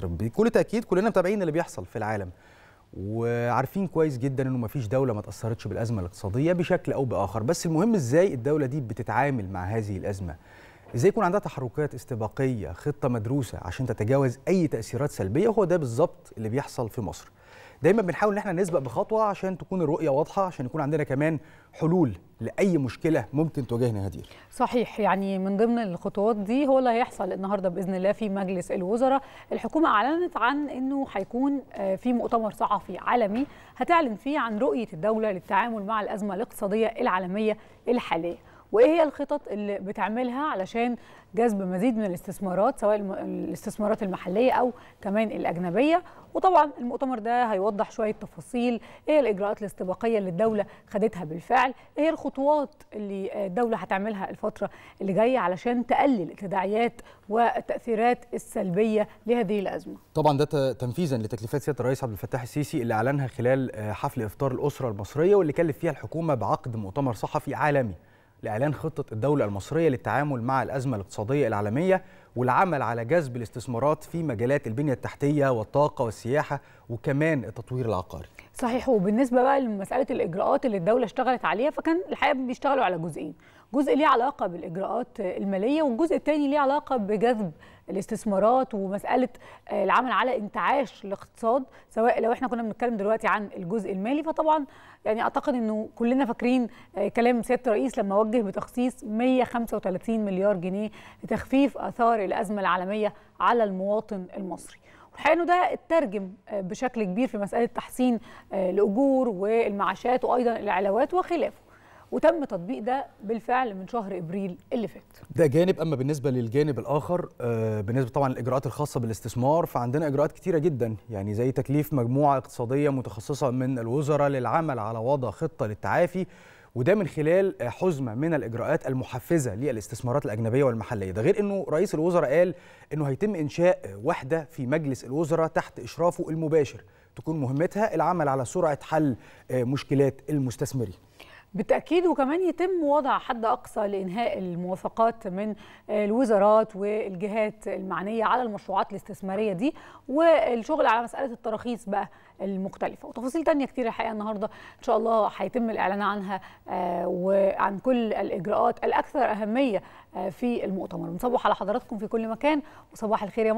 بكل تاكيد كلنا متابعين اللي بيحصل في العالم وعارفين كويس جدا انه مفيش دوله ما تاثرتش بالازمه الاقتصاديه بشكل او باخر بس المهم ازاي الدوله دي بتتعامل مع هذه الازمه ازاي يكون عندها تحركات استباقيه خطه مدروسه عشان تتجاوز اي تاثيرات سلبيه هو ده بالظبط اللي بيحصل في مصر دايما بنحاول ان احنا نسبق بخطوه عشان تكون الرؤيه واضحه عشان يكون عندنا كمان حلول لاي مشكله ممكن تواجهنا هدير صحيح يعني من ضمن الخطوات دي هو اللي هيحصل النهارده باذن الله في مجلس الوزراء الحكومه اعلنت عن انه هيكون آه، في مؤتمر صحفي عالمي هتعلن فيه عن رؤيه الدوله للتعامل مع الازمه الاقتصاديه العالميه الحاليه وايه هي الخطط اللي بتعملها علشان جذب مزيد من الاستثمارات سواء الاستثمارات المحليه او كمان الاجنبيه وطبعا المؤتمر ده هيوضح شويه تفاصيل ايه الاجراءات الاستباقيه اللي الدوله خدتها بالفعل ايه الخطوات اللي الدوله هتعملها الفتره اللي جايه علشان تقلل التداعيات والتاثيرات السلبيه لهذه الازمه طبعا ده تنفيذا لتكليفات سياده الرئيس عبد الفتاح السيسي اللي اعلنها خلال آه، حفل افطار الاسره المصريه واللي كلف فيها الحكومه بعقد مؤتمر صحفي عالمي لإعلان خطة الدولة المصرية للتعامل مع الأزمة الاقتصادية العالمية والعمل على جذب الاستثمارات في مجالات البنية التحتية والطاقة والسياحة وكمان التطوير العقاري صحيح وبالنسبة بقى لمسألة الإجراءات اللي الدولة اشتغلت عليها فكان الحقيقة بيشتغلوا على جزئين جزء ليه علاقة بالإجراءات المالية والجزء الثاني ليه علاقة بجذب الاستثمارات ومسألة آه، العمل على انتعاش الاقتصاد سواء لو احنا كنا بنتكلم دلوقتي عن الجزء المالي فطبعا يعني أعتقد أنه كلنا فاكرين آه، كلام سيادة الرئيس لما وجه بتخصيص 135 مليار جنيه لتخفيف آثار الأزمة العالمية على المواطن المصري والحقيقه انه ده اترجم بشكل كبير في مساله تحسين آه، الاجور والمعاشات وايضا العلاوات وخلافه وتم تطبيق ده بالفعل من شهر ابريل اللي فات. ده جانب اما بالنسبه للجانب الاخر آه، بالنسبه طبعا للاجراءات الخاصه بالاستثمار فعندنا اجراءات كثيره جدا يعني زي تكليف مجموعه اقتصاديه متخصصه من الوزراء للعمل على وضع خطه للتعافي وده من خلال حزمه من الاجراءات المحفزه للاستثمارات الاجنبيه والمحليه ده غير انه رئيس الوزراء قال انه هيتم انشاء وحده في مجلس الوزراء تحت اشرافه المباشر تكون مهمتها العمل على سرعه حل آه، مشكلات المستثمرين بالتأكيد وكمان يتم وضع حد أقصى لإنهاء الموافقات من الوزارات والجهات المعنية على المشروعات الاستثمارية دي والشغل على مسألة التراخيص بقى المختلفة وتفاصيل تانية كتير الحقيقة النهاردة إن شاء الله هيتم الإعلان عنها آه، وعن كل الإجراءات الأكثر أهمية آه، في المؤتمر نصبح على حضراتكم في كل مكان وصباح الخير يا